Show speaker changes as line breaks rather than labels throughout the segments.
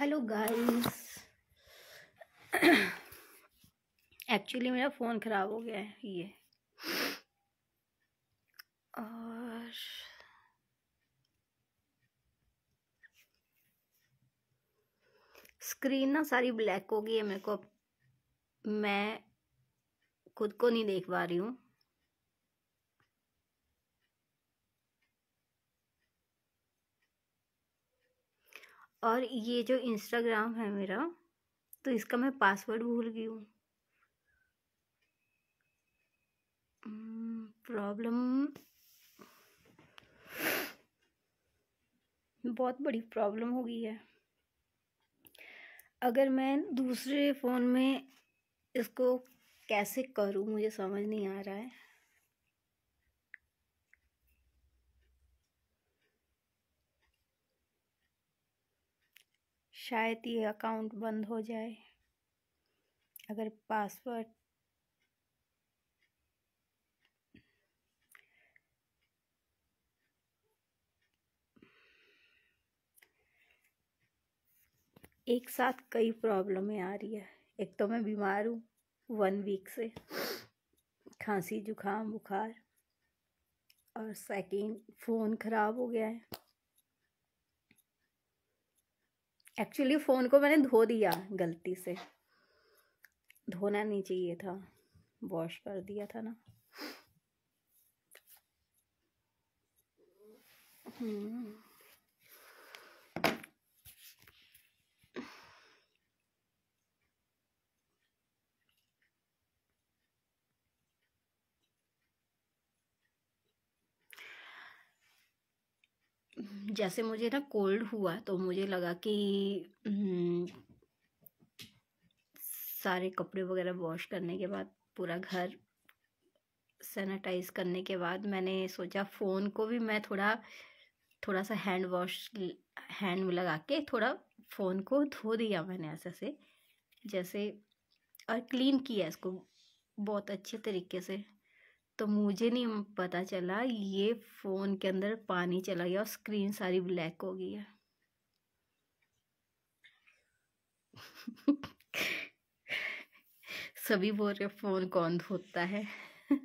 Hello guys actually मेरा phone ख़राब हो गया है ये और स्क्रीन ना सारी ब्लैक हो गई है मेरे को मैं खुद को नहीं देख पा रही हूँ और ये जो इंस्टाग्राम है मेरा तो इसका मैं पासवर्ड भूल गई हूँ प्रॉब्लम हम्म, बहुत बड़ी प्रॉब्लम हो गई है अगर मैं दूसरे फ़ोन में इसको कैसे करूँ मुझे समझ नहीं आ रहा है शायद ये अकाउंट बंद हो जाए अगर पासवर्ड एक साथ कई प्रॉब्लमें आ रही है एक तो मैं बीमार हूँ वन वीक से खांसी जुकाम बुखार और सेकेंड फ़ोन ख़राब हो गया है एक्चुअली फ़ोन को मैंने धो दिया गलती से धोना नहीं चाहिए था वॉश कर दिया था ना हम्म जैसे मुझे ना कोल्ड हुआ तो मुझे लगा कि हम्म, सारे कपड़े वगैरह वॉश करने के बाद पूरा घर सैनिटाइज करने के बाद मैंने सोचा फ़ोन को भी मैं थोड़ा थोड़ा सा हैंड वॉश हैंड में लगा के थोड़ा फ़ोन को धो दिया मैंने ऐसे से जैसे और क्लीन किया इसको बहुत अच्छे तरीके से तो मुझे नहीं पता चला ये फ़ोन के अंदर पानी चला गया और स्क्रीन सारी ब्लैक हो गई है सभी बोल रहे फ़ोन कौन धोता है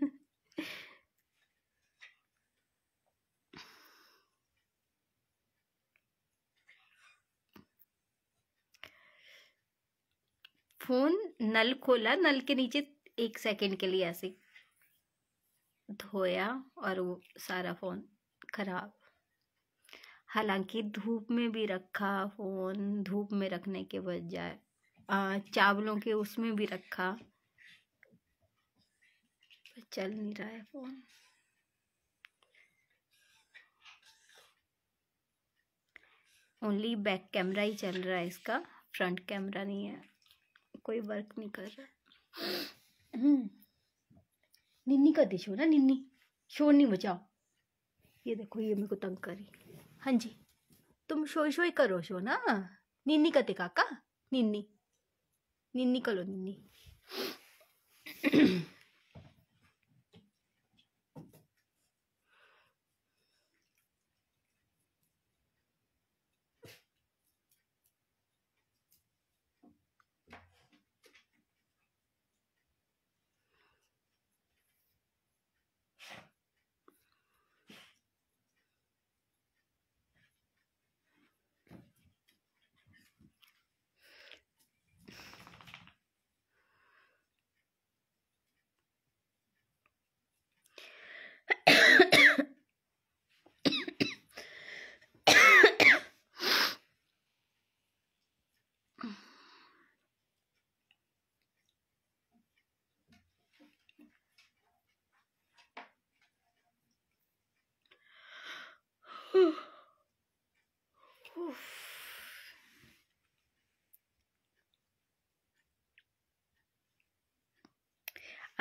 फोन नल खोला नल के नीचे एक सेकंड के लिए ऐसे धोया और वो सारा फ़ोन ख़राब हालांकि धूप में भी रखा फ़ोन धूप में रखने के बजाय चावलों के उसमें भी रखा चल नहीं रहा है फ़ोन ओनली बैक कैमरा ही चल रहा है इसका फ्रंट कैमरा नहीं है कोई वर्क नहीं कर रहा है निन्नी कर दी ना निन्नी शोर नहीं बचाओ ये देखो ये मेरे को तंग करी हाँ जी तुम शोई शोई करो शो ना निन्नी करते काका निन्नी निन्नी करो निन्नी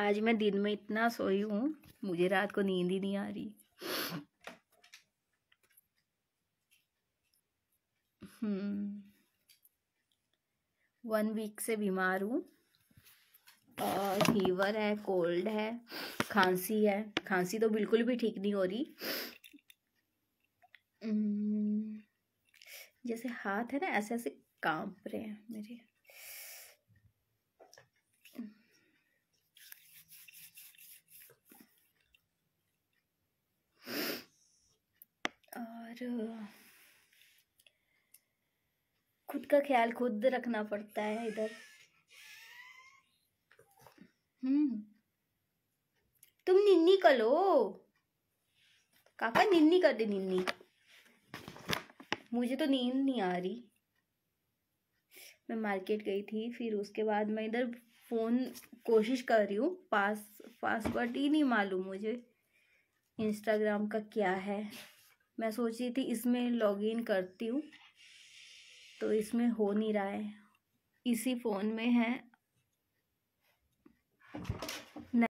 आज मैं दिन में इतना सोई हूँ मुझे रात को नींद ही नहीं आ रही वन हम्म। वीक से बीमार हूँ और फीवर है कोल्ड है खांसी है खांसी तो बिल्कुल भी ठीक नहीं हो रही हम्म। जैसे हाथ है ना ऐसे ऐसे कांप रहे हैं मेरे और खुद का ख्याल खुद रखना पड़ता है इधर हम्म तुम निन्नी कर लो काका निन्नी कर दे निन्नी मुझे तो नींद नहीं आ रही मैं मार्केट गई थी फिर उसके बाद मैं इधर फ़ोन कोशिश कर रही हूँ पास पासवर्ड ही नहीं मालूम मुझे इंस्टाग्राम का क्या है मैं सोच रही थी इसमें लॉगिन करती हूँ तो इसमें हो नहीं रहा है इसी फ़ोन में है